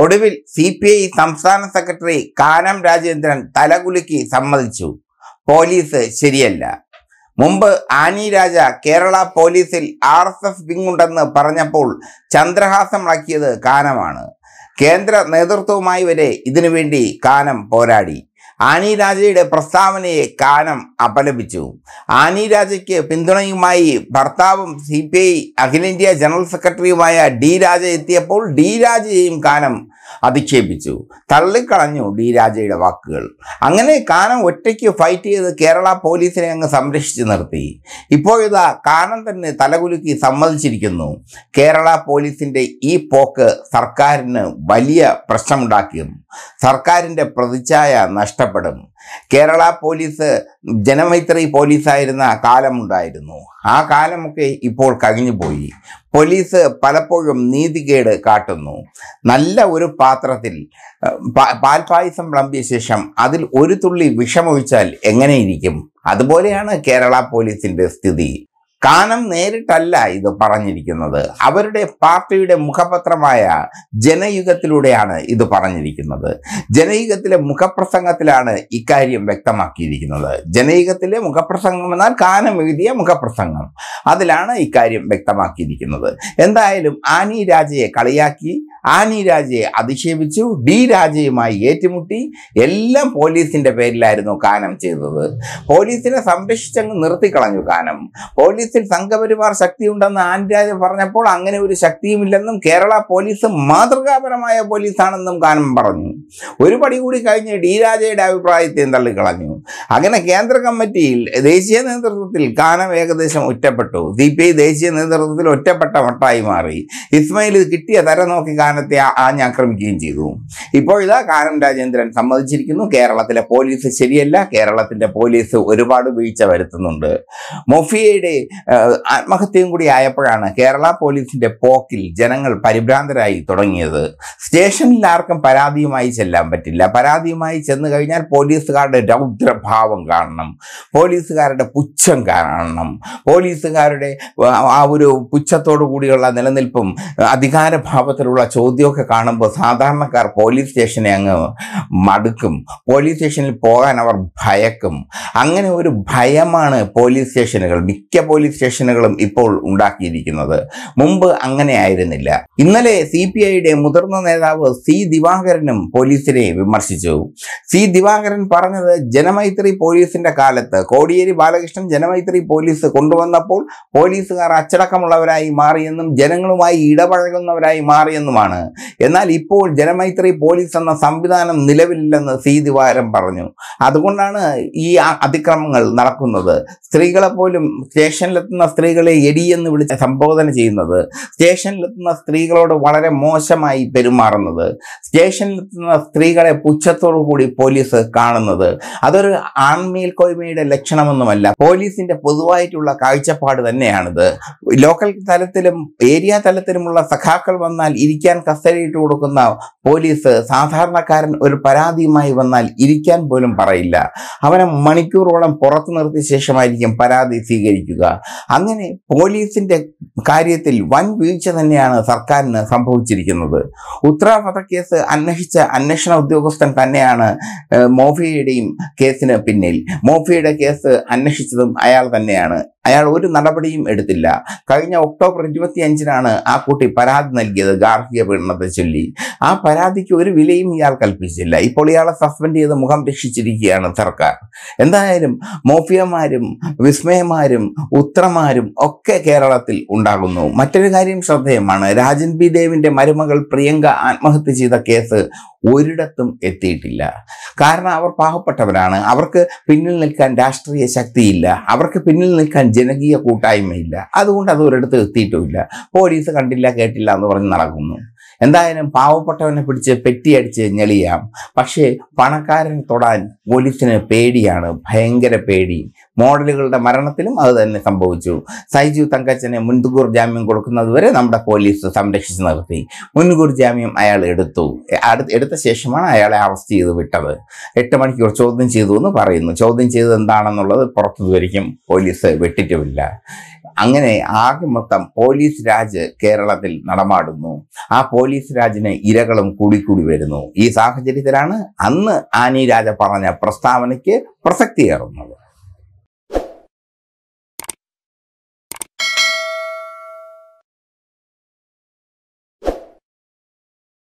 ഒടുവിൽ C P I സംസ്ഥാന secretary Kanam Rajendran തലകുലുക്കി സമ്മതിച്ചു പോലീസ് ശരിയല്ല മുമ്പ് ആനി രാജ കേരള പോലീസിൽ ആർ എസ് എസ് വിങ്ങുണ്ടെന്ന് പറഞ്ഞപ്പോൾ ചന്ദ്രഹാസമുളക്കിയത് കാനമാണ് കേന്ദ്ര നേതൃത്വവുമായി വരെ ഇതിനുവേണ്ടി കാനം പോരാടി ആനി രാജയുടെ പ്രസ്താവനയെ കാനം അപലപിച്ചു ആനി രാജയ്ക്ക് പിന്തുണയുമായി ഭർത്താവും സി പി ഐ അഖിലേന്ത്യാ ജനറൽ സെക്രട്ടറിയുമായ ഡി രാജ എത്തിയപ്പോൾ ഡി രാജയെയും കാനം അധിക്ഷേപിച്ചു തള്ളിക്കളഞ്ഞു ഡി രാജയുടെ വാക്കുകൾ അങ്ങനെ കാനം ഒറ്റയ്ക്ക് ഫൈറ്റ് ചെയ്ത് കേരള പോലീസിനെ അങ്ങ് സംരക്ഷിച്ചു നിർത്തി ഇതാ കാനം തന്നെ തലകുലുക്കി സമ്മതിച്ചിരിക്കുന്നു കേരള പോലീസിൻ്റെ ഈ പോക്ക് സർക്കാരിന് വലിയ പ്രശ്നമുണ്ടാക്കും സർക്കാരിൻ്റെ പ്രതിച്ഛായ നഷ്ടപ്പെടും കേരള പോലീസ് ജനമൈത്രി പോലീസായിരുന്ന കാലമുണ്ടായിരുന്നു ആ കാലമൊക്കെ ഇപ്പോൾ കഴിഞ്ഞുപോയി പോലീസ് പലപ്പോഴും നീതികേട് കാട്ടുന്നു നല്ല ഒരു പാത്രത്തിൽ പായസം വിളമ്പിയ ശേഷം അതിൽ ഒരു തുള്ളി വിഷമൊഴിച്ചാൽ എങ്ങനെയിരിക്കും അതുപോലെയാണ് കേരള പോലീസിൻ്റെ സ്ഥിതി കാനം നേരിട്ടല്ല ഇത് പറഞ്ഞിരിക്കുന്നത് അവരുടെ പാർട്ടിയുടെ മുഖപത്രമായ ജനയുഗത്തിലൂടെയാണ് ഇത് പറഞ്ഞിരിക്കുന്നത് ജനയുഗത്തിലെ മുഖപ്രസംഗത്തിലാണ് ഇക്കാര്യം വ്യക്തമാക്കിയിരിക്കുന്നത് ജനയുഗത്തിലെ മുഖപ്രസംഗം എന്നാൽ കാനം എഴുതിയ മുഖപ്രസംഗം അതിലാണ് ഇക്കാര്യം വ്യക്തമാക്കിയിരിക്കുന്നത് എന്തായാലും ആനി രാജയെ കളിയാക്കി ആനി രാജയെ അധിക്ഷേപിച്ചു ഡി രാജയുമായി ഏറ്റുമുട്ടി എല്ലാം പോലീസിന്റെ പേരിലായിരുന്നു കാനം ചെയ്തത് പോലീസിനെ സംരക്ഷിച്ചങ്ങ് നിർത്തിക്കളഞ്ഞു കാനം പോലീസിൽ സംഘപരിവാർ ശക്തിയുണ്ടെന്ന് രാജ പറഞ്ഞപ്പോൾ അങ്ങനെ ഒരു ശക്തിയുമില്ലെന്നും കേരള പോലീസ് മാതൃകാപരമായ പോലീസാണെന്നും കാനം പറഞ്ഞു ഒരു പടി കൂടി കഴിഞ്ഞ് ഡി രാജയുടെ അഭിപ്രായത്തെയും തള്ളിക്കളഞ്ഞു അങ്ങനെ കേന്ദ്ര കമ്മിറ്റിയിൽ ദേശീയ നേതൃത്വത്തിൽ കാനം ഏകദേശം ഒറ്റപ്പെട്ടു സി പി ഐ ദേശീയ നേതൃത്വത്തിൽ ഒറ്റപ്പെട്ട വട്ടായി മാറി ഇസ്മയിൽ കിട്ടിയ തരം നോക്കി കാനത്തെ ആഞ്ഞാക്രമിക്കുകയും ചെയ്തു ഇപ്പോഴിതാ ഇതാ കാനം രാജേന്ദ്രൻ സമ്മതിച്ചിരിക്കുന്നു കേരളത്തിലെ പോലീസ് ശരിയല്ല കേരളത്തിൻ്റെ പോലീസ് ഒരുപാട് വീഴ്ച വരുത്തുന്നുണ്ട് മൊഫിയയുടെ ആത്മഹത്യയും കൂടി ആയപ്പോഴാണ് കേരള പോലീസിൻ്റെ പോക്കിൽ ജനങ്ങൾ പരിഭ്രാന്തരായി തുടങ്ങിയത് സ്റ്റേഷനിൽ ആർക്കും പരാതിയുമായി ചെല്ലാൻ പറ്റില്ല പരാതിയുമായി ചെന്ന് കഴിഞ്ഞാൽ പോലീസുകാരുടെ രൗദ്രം ഭാവം കാണണം പോലീസുകാരുടെ പുച്ഛം കാണണം പോലീസുകാരുടെ ആ ഒരു പുച്ഛത്തോടു കൂടിയുള്ള നിലനിൽപ്പും അധികാരഭാവത്തിലുള്ള ചോദ്യമൊക്കെ കാണുമ്പോൾ സാധാരണക്കാർ പോലീസ് സ്റ്റേഷനെ അങ്ങ് മടുക്കും പോലീസ് സ്റ്റേഷനിൽ പോകാൻ അവർ ഭയക്കും അങ്ങനെ ഒരു ഭയമാണ് പോലീസ് സ്റ്റേഷനുകൾ മിക്ക പോലീസ് സ്റ്റേഷനുകളും ഇപ്പോൾ ഉണ്ടാക്കിയിരിക്കുന്നത് മുമ്പ് അങ്ങനെ ആയിരുന്നില്ല ഇന്നലെ സി പി ഐയുടെ മുതിർന്ന നേതാവ് സി ദിവാകരനും പോലീസിനെ വിമർശിച്ചു സി ദിവാകരൻ പറഞ്ഞത് ജനമ ജനമൈത്രി പോലീസിന്റെ കാലത്ത് കോടിയേരി ബാലകൃഷ്ണൻ ജനമൈത്രി പോലീസ് കൊണ്ടുവന്നപ്പോൾ പോലീസുകാർ അച്ചടക്കമുള്ളവരായി മാറിയെന്നും ജനങ്ങളുമായി ഇടപഴകുന്നവരായി മാറിയെന്നുമാണ് എന്നാൽ ഇപ്പോൾ ജനമൈത്രി പോലീസ് എന്ന സംവിധാനം നിലവിലില്ലെന്ന് സി ദിവാരം പറഞ്ഞു അതുകൊണ്ടാണ് ഈ അതിക്രമങ്ങൾ നടക്കുന്നത് സ്ത്രീകളെ പോലും സ്റ്റേഷനിലെത്തുന്ന സ്ത്രീകളെ എടിയെന്ന് എന്ന് വിളിച്ച് സംബോധന ചെയ്യുന്നത് സ്റ്റേഷനിലെത്തുന്ന സ്ത്രീകളോട് വളരെ മോശമായി പെരുമാറുന്നത് സ്റ്റേഷനിലെത്തുന്ന സ്ത്രീകളെ പുച്ഛത്തോടു കൂടി പോലീസ് കാണുന്നത് അതൊരു ഇതൊരു ആൺമേൽക്കോയ്മയുടെ ലക്ഷണമൊന്നുമല്ല പോലീസിന്റെ പൊതുവായിട്ടുള്ള കാഴ്ചപ്പാട് തന്നെയാണിത് ലോക്കൽ തലത്തിലും ഏരിയ തലത്തിലുമുള്ള സഖാക്കൾ വന്നാൽ ഇരിക്കാൻ ഇട്ട് കൊടുക്കുന്ന പോലീസ് സാധാരണക്കാരൻ ഒരു പരാതിയുമായി വന്നാൽ ഇരിക്കാൻ പോലും പറയില്ല അവനെ മണിക്കൂറോളം പുറത്തു നിർത്തിയ ശേഷമായിരിക്കും പരാതി സ്വീകരിക്കുക അങ്ങനെ പോലീസിന്റെ കാര്യത്തിൽ വൻ വീഴ്ച തന്നെയാണ് സർക്കാരിന് സംഭവിച്ചിരിക്കുന്നത് ഉത്തരാവധ കേസ് അന്വേഷിച്ച അന്വേഷണ ഉദ്യോഗസ്ഥൻ തന്നെയാണ് മോഫിയയുടെയും കെ കേസിന് പിന്നിൽ മോഫിയുടെ കേസ് അന്വേഷിച്ചതും അയാൾ തന്നെയാണ് അയാൾ ഒരു നടപടിയും എടുത്തില്ല കഴിഞ്ഞ ഒക്ടോബർ ഇരുപത്തി അഞ്ചിനാണ് ആ കുട്ടി പരാതി നൽകിയത് ഗാർഹിക പീഡനത്തെ ചൊല്ലി ആ പരാതിക്ക് ഒരു വിലയും ഇയാൾ കൽപ്പിച്ചില്ല ഇപ്പോൾ ഇയാളെ സസ്പെൻഡ് ചെയ്ത് മുഖം രക്ഷിച്ചിരിക്കുകയാണ് സർക്കാർ എന്തായാലും മോഫിയമാരും വിസ്മയമാരും ഉത്രമാരും ഒക്കെ കേരളത്തിൽ ഉണ്ടാകുന്നു മറ്റൊരു കാര്യം ശ്രദ്ധേയമാണ് രാജൻ പി ദേവിൻ്റെ മരുമകൾ പ്രിയങ്ക ആത്മഹത്യ ചെയ്ത കേസ് ഒരിടത്തും എത്തിയിട്ടില്ല കാരണം അവർ പാവപ്പെട്ടവരാണ് അവർക്ക് പിന്നിൽ നിൽക്കാൻ രാഷ്ട്രീയ ശക്തിയില്ല അവർക്ക് പിന്നിൽ നിൽക്കാൻ ജനകീയ കൂട്ടായ്മയില്ല അതുകൊണ്ട് അത് ഒരിടത്ത് എത്തിയിട്ടുമില്ല പോലീസ് കണ്ടില്ല കേട്ടില്ല എന്ന് പറഞ്ഞ് നടക്കുന്നു എന്തായാലും പാവപ്പെട്ടവനെ പിടിച്ച് പെറ്റിയടിച്ച് ഞെളിയാം പക്ഷേ പണക്കാരനെ തൊടാൻ പോലീസിന് പേടിയാണ് ഭയങ്കര പേടി മോഡലുകളുടെ മരണത്തിലും അത് തന്നെ സംഭവിച്ചു സൈജു തങ്കച്ചനെ മുൻകൂർ ജാമ്യം കൊടുക്കുന്നതുവരെ നമ്മുടെ പോലീസ് സംരക്ഷിച്ചു നിർത്തി മുൻകൂർ ജാമ്യം അയാൾ എടുത്തു എടുത്ത ശേഷമാണ് അയാളെ അറസ്റ്റ് ചെയ്ത് വിട്ടത് എട്ട് മണിക്കൂർ ചോദ്യം ചെയ്തു എന്ന് പറയുന്നു ചോദ്യം ചെയ്തത് എന്താണെന്നുള്ളത് പുറത്തുവരിക്കും പോലീസ് വിട്ടിട്ടുമില്ല അങ്ങനെ ആകെ മൊത്തം പോലീസ് രാജ് കേരളത്തിൽ നടമാടുന്നു ആ പോലീസ് രാജിന് ഇരകളും കൂടിക്കൂടി വരുന്നു ഈ സാഹചര്യത്തിലാണ് അന്ന് ആനി രാജ പറഞ്ഞ പ്രസ്താവനയ്ക്ക് പ്രസക്തിയേറുന്നത്